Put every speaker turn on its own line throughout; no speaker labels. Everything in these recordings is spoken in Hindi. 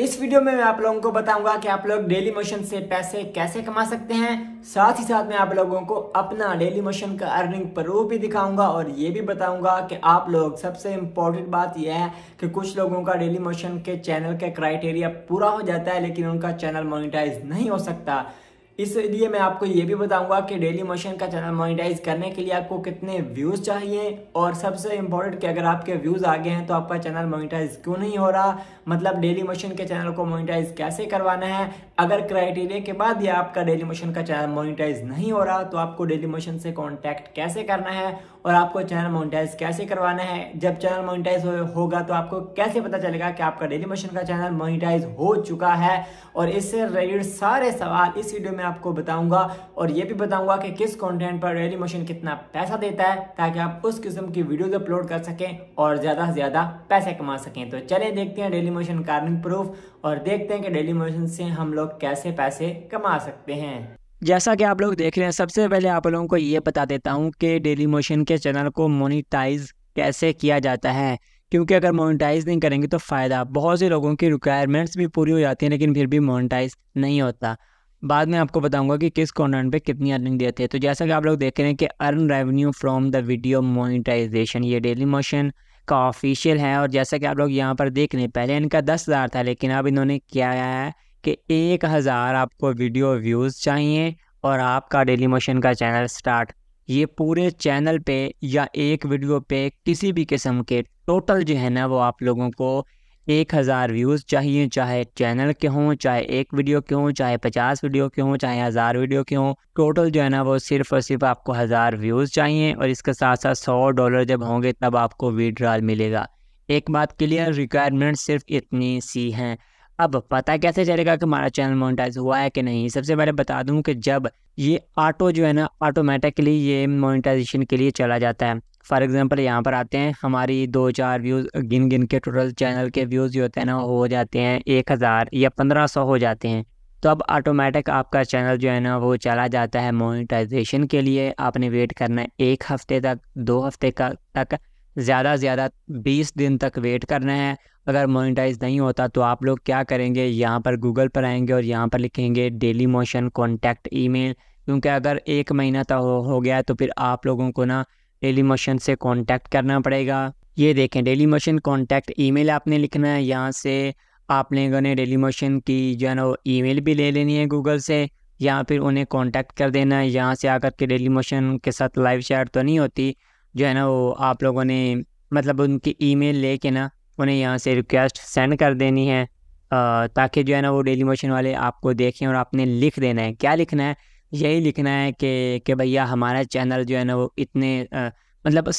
इस वीडियो में मैं आप लोगों को बताऊंगा कि आप लोग डेली मोशन से पैसे कैसे कमा सकते हैं साथ ही साथ मैं आप लोगों को अपना डेली मोशन का अर्निंग प्रूफ भी दिखाऊंगा और ये भी बताऊंगा कि आप लोग सबसे इम्पोर्टेंट बात यह है कि कुछ लोगों का डेली मोशन के चैनल के क्राइटेरिया पूरा हो जाता है लेकिन उनका चैनल मोनिटाइज नहीं हो सकता इसलिए मैं आपको ये भी बताऊंगा कि डेली मोशन का चैनल मोनिटाइज करने के लिए आपको कितने व्यूज़ चाहिए और सबसे इम्पोर्टेंट कि अगर आपके व्यूज़ आ गए हैं तो आपका चैनल मोनिटाइज क्यों नहीं हो रहा मतलब डेली मोशन के चैनल को मोनिटाइज कैसे करवाना है अगर क्राइटेरिया के बाद या आपका डेली मोशन का चैनल मोनिटाइज नहीं हो रहा तो आपको डेली मोशन से कॉन्टैक्ट कैसे करना है और आपको चैनल मोनिटाइज कैसे करवाना है जब चैनल मोनिटाइज होगा तो आपको कैसे पता चलेगा कि आपका डेली मोशन का चैनल मोनिटाइज हो चुका है और इससे रिलेटेड सारे सवाल इस वीडियो में आपको बताऊंगा और ये भी बताऊंगा कि किस कंटेंट पर रेली मोशन कितना पैसा देता है ताकि आप उस किस्म की वीडियोज अपलोड कर सकें और ज़्यादा से ज़्यादा पैसे कमा सकें तो चले देखते हैं डेली मोशन कार्निंग प्रूफ और देखते हैं कि डेली मोशन से हम लोग कैसे पैसे कमा सकते हैं जैसा कि आप लोग देख रहे हैं सबसे पहले आप लोगों को ये बता देता हूँ कि डेली मोशन के चैनल को मोनिटाइज कैसे किया जाता है क्योंकि अगर मोनिटाइज नहीं करेंगे तो फ़ायदा बहुत से लोगों की रिक्वायरमेंट्स भी पूरी हो जाती हैं लेकिन फिर भी मोनिटाइज नहीं होता बाद में आपको बताऊंगा कि किस कॉन्टेंट पे कितनी अर्निंग देती है तो जैसा कि आप लोग देख रहे हैं कि earn revenue from the video monetization ये डेली मोशन का ऑफिशियल है और जैसा कि आप लोग यहाँ पर देख रहे हैं पहले इनका दस हज़ार था लेकिन अब इन्होंने क्या है कि एक हज़ार आपको वीडियो व्यूज़ चाहिए और आपका डेली मोशन का चैनल स्टार्ट ये पूरे चैनल पे या एक वीडियो पे किसी भी किस्म के टोटल जो है ना वो आप लोगों को एक हज़ार व्यूज़ चाहिए चाहे चैनल के हों चाहे एक वीडियो के हों चाहे पचास वीडियो के हों चाहे हज़ार वीडियो के हों टोटल जो है ना वो सिर्फ और सिर्फ आपको हज़ार व्यूज़ चाहिए और इसके साथ साथ सौ डॉलर जब होंगे तब आपको विड्रॉल मिलेगा एक बात क्लियर रिक्वायरमेंट सिर्फ इतनी सी हैं अब पता कैसे चलेगा कि हमारा चैनल मोनेटाइज हुआ है कि नहीं सबसे पहले बता दूं कि जब ये ऑटो जो है ना ऑटोमेटिकली ये मोनेटाइजेशन के लिए चला जाता है फॉर एग्ज़ाम्पल यहाँ पर आते हैं हमारी दो चार व्यूज़ गिन गिन के टोटल चैनल के व्यूज़ जो होते हैं ना हो जाते हैं एक हज़ार या पंद्रह सौ हो जाते हैं तो अब ऑटोमेटिक आपका चैनल जो है ना वो चला जाता है मोनेटाइजेशन के लिए आपने वेट करना है एक हफ़्ते तक दो हफ़्ते का तक ज़्यादा से ज़्यादा बीस दिन तक वेट करना है अगर मोनेटाइज नहीं होता तो आप लोग क्या करेंगे यहाँ पर गूगल पर आएंगे और यहाँ पर लिखेंगे डेली मोशन कॉन्टैक्ट ई क्योंकि अगर एक महीना तक हो, हो गया तो फिर आप लोगों को ना डेली मशीन से कॉन्टैक्ट करना पड़ेगा ये देखें डेली मशीन कॉन्टैक्ट ईमेल आपने लिखना है यहाँ से आपने ने डेली मशीन की जो है ना ईमेल भी ले लेनी है गूगल से या फिर उन्हें कांटेक्ट कर देना है यहाँ से आकर के डेली मशीन के साथ लाइव चैट तो नहीं होती जो है ना वो आप लोगों ने मतलब उनकी ईमेल लेके ना उन्हें यहाँ से रिक्वेस्ट सेंड कर देनी है ताकि जो है ना वो डेली मशीन वाले आपको देखें और आपने लिख देना है क्या लिखना है यही लिखना है कि कि भैया हमारा चैनल जो है ना वो इतने आ, मतलब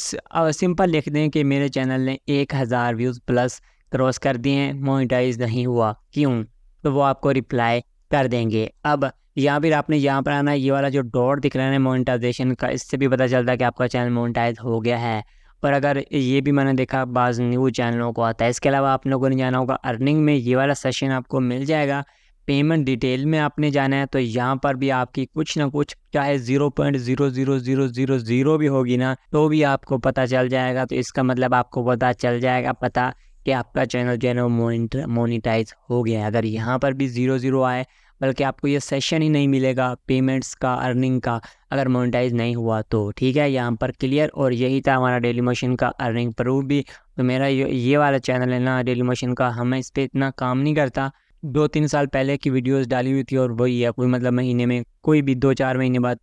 सिंपल लिख दें कि मेरे चैनल ने एक हज़ार व्यूज़ प्लस क्रॉस कर दिए हैं मोनिटाइज नहीं हुआ क्यों तो वो आपको रिप्लाई कर देंगे अब या फिर आपने यहाँ पर आना ये वाला जो डॉट दिख रहा है मोनिटाइजेशन का इससे भी पता चलता है कि आपका चैनल मोनिटाइज हो गया है पर अगर ये भी मैंने देखा बाज़ न्यू चैनलों को आता है इसके अलावा आप लोगों ने जाना होगा अर्निंग में ये वाला सेशन आपको मिल जाएगा पेमेंट डिटेल में आपने जाना है तो यहाँ पर भी आपकी कुछ ना कुछ चाहे zero point zero zero zero zero zero भी होगी ना तो भी आपको पता चल जाएगा तो इसका मतलब आपको पता चल जाएगा पता कि आपका चैनल जो है ना मोनिटर मोनिटाइज हो गया है अगर यहाँ पर भी ज़ीरो ज़ीरो आए बल्कि आपको ये सेशन ही नहीं मिलेगा पेमेंट्स का अर्निंग का अगर मोनिटाइज नहीं हुआ तो ठीक है यहाँ पर क्लियर और यही था हमारा डेली मोशन का अर्निंग प्रूफ भी तो मेरा ये ये वाला चैनल है ना डेली मोशन का हमें इस पर इतना काम नहीं करता दो तीन साल पहले की वीडियोस डाली हुई थी और वही है कोई मतलब महीने में कोई भी दो चार महीने बाद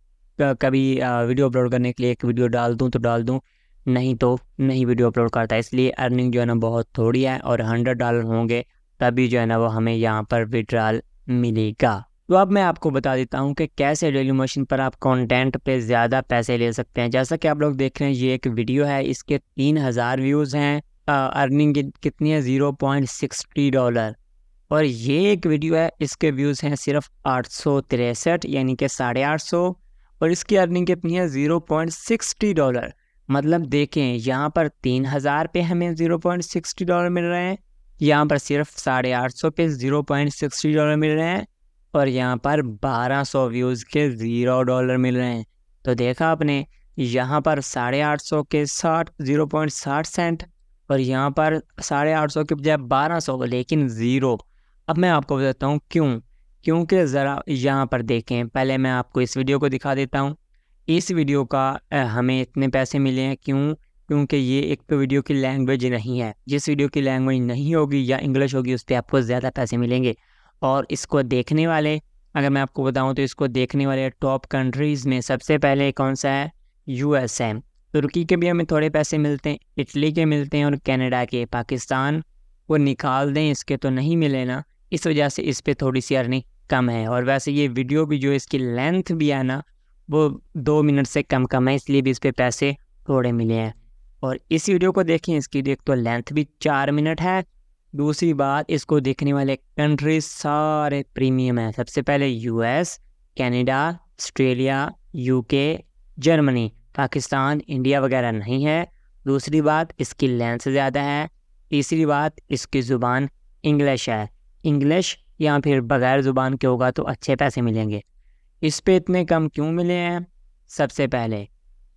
कभी वीडियो अपलोड करने के लिए एक वीडियो डाल दूँ तो डाल दूँ नहीं तो नहीं वीडियो अपलोड करता इसलिए अर्निंग जो है ना बहुत थोड़ी है और हंड्रेड डॉलर होंगे तभी जो है ना वो हमें यहाँ पर विड्रॉल मिलेगा तो अब मैं आपको बता देता हूँ कि कैसे डेली मशीन पर आप कंटेंट पे ज़्यादा पैसे ले सकते हैं जैसा कि आप लोग देख रहे हैं ये एक वीडियो है इसके तीन हज़ार व्यूज़ हैं अर्निंग कितनी है ज़ीरो पॉइंट सिक्सटी डॉलर और ये एक वीडियो है इसके व्यूज़ हैं सिर्फ आठ सौ तिरसठ यानी कि साढ़े आठ सौ और इसकी अर्निंग कितनी है ज़ीरो पॉइंट सिक्सटी डॉलर मतलब देखें यहाँ पर तीन हज़ार पे हमें ज़ीरो पॉइंट सिक्सटी डॉलर मिल रहे हैं यहाँ पर सिर्फ साढ़े आठ सौ पे ज़ीरो पॉइंट सिक्सटी डॉलर मिल रहे हैं और यहाँ पर बारह सौ व्यूज़ के ज़ीरो डॉलर मिल रहे हैं तो देखा आपने यहाँ पर साढ़े आठ सौ के साठ ज़ीरो पॉइंट साठ सेंट और यहाँ पर साढ़े आठ सौ के बजाय बारह सौ लेकिन ज़ीरो अब मैं आपको बताता हूँ क्यों क्योंकि ज़रा यहाँ पर देखें पहले मैं आपको इस वीडियो को दिखा देता हूँ इस वीडियो का हमें इतने पैसे मिले हैं क्यों क्योंकि ये एक तो वीडियो की लैंग्वेज नहीं है जिस वीडियो की लैंग्वेज नहीं होगी या इंग्लिश होगी उस पर आपको ज़्यादा पैसे मिलेंगे और इसको देखने वाले अगर मैं आपको बताऊं तो इसको देखने वाले टॉप कंट्रीज़ में सबसे पहले कौन सा है यू एस है तुर्की के भी हमें थोड़े पैसे मिलते हैं इटली के मिलते हैं और कैनेडा के पाकिस्तान वो निकाल दें इसके तो नहीं मिले ना इस वजह से इस पर थोड़ी सी अर्निंग कम है और वैसे ये वीडियो भी जो इसकी लेंथ भी है ना वो दो मिनट से कम कम है इसलिए भी इस पर पैसे थोड़े मिले हैं और इस वीडियो को देखें इसकी देख तो लेंथ भी चार मिनट है दूसरी बात इसको देखने वाले कंट्रीज सारे प्रीमियम हैं सबसे पहले US Canada Australia UK Germany Pakistan India वगैरह नहीं है दूसरी बात इसकी लेंथ ज़्यादा है तीसरी बात इसकी ज़ुबान इंग्लिश है इंग्लिश या फिर बग़ैर ज़ुबान के होगा तो अच्छे पैसे मिलेंगे इस पर इतने कम क्यों मिले हैं सबसे पहले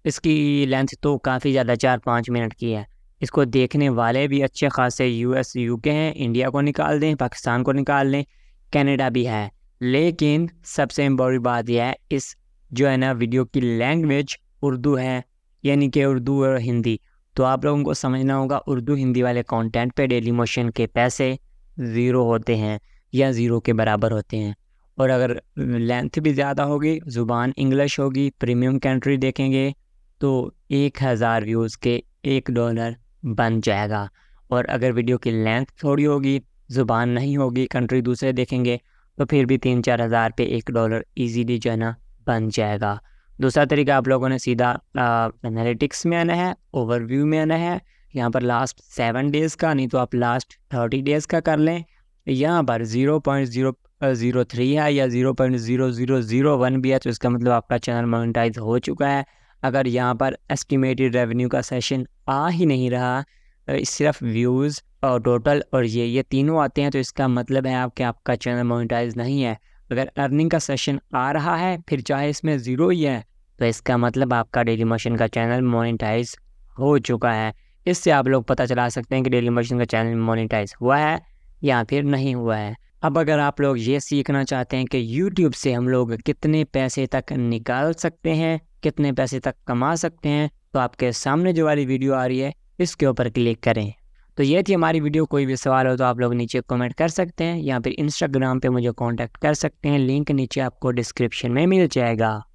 इसकी लेंथ तो काफ़ी ज़्यादा चार पाँच मिनट की है इसको देखने वाले भी अच्छे खासे यूएस यूके हैं इंडिया को निकाल दें पाकिस्तान को निकाल लें कनाडा भी है लेकिन सबसे इम्पोर्टेंट बात यह है इस जो है ना वीडियो की लैंग्वेज उर्दू है यानी कि उर्दू और हिंदी तो आप लोगों को समझना होगा उर्दू हिंदी वाले कंटेंट पे डेली मोशन के पैसे ज़ीरो होते हैं या ज़ीरो के बराबर होते हैं और अगर लेंथ भी ज़्यादा होगी ज़ुबान इंग्लिश होगी प्रीमियम कंट्री देखेंगे तो एक हज़ार व्यूज़ के एक डॉलर बन जाएगा और अगर वीडियो की लेंथ थोड़ी होगी ज़ुबान नहीं होगी कंट्री दूसरे देखेंगे तो फिर भी तीन चार हज़ार पे एक डॉलर ईजीली जो है ना बन जाएगा दूसरा तरीका आप लोगों ने सीधा एनालिटिक्स में आना है ओवरव्यू में आना है यहाँ पर लास्ट सेवन डेज़ का नहीं तो आप लास्ट थर्टी डेज़ का कर लें यहाँ पर zero point zero zero three है या zero point zero zero zero one भी है तो इसका मतलब आपका चैनल मोनिटाइज हो चुका है अगर यहाँ पर एस्टिमेटेड रेवेन्यू का सेशन आ ही नहीं रहा सिर्फ व्यूज़ और टोटल और ये ये तीनों आते हैं तो इसका मतलब है आपके आपका चैनल मोनिटाइज नहीं है अगर अर्निंग का सेशन आ रहा है फिर चाहे इसमें ज़ीरो ही है तो इसका मतलब आपका डेली मोशन का चैनल मोनिटाइज हो चुका है इससे आप लोग पता चला सकते हैं कि डेली मशीन का चैनल मोनिटाइज हुआ है या फिर नहीं हुआ है अब अगर आप लोग ये सीखना चाहते हैं कि यूट्यूब से हम लोग कितने पैसे तक निकाल सकते हैं कितने पैसे तक कमा सकते हैं तो आपके सामने जो वाली वीडियो आ रही है इसके ऊपर क्लिक करें तो ये थी हमारी वीडियो कोई भी सवाल हो तो आप लोग नीचे कमेंट कर सकते हैं या फिर इंस्टाग्राम पे मुझे कांटेक्ट कर सकते हैं लिंक नीचे आपको डिस्क्रिप्शन में मिल जाएगा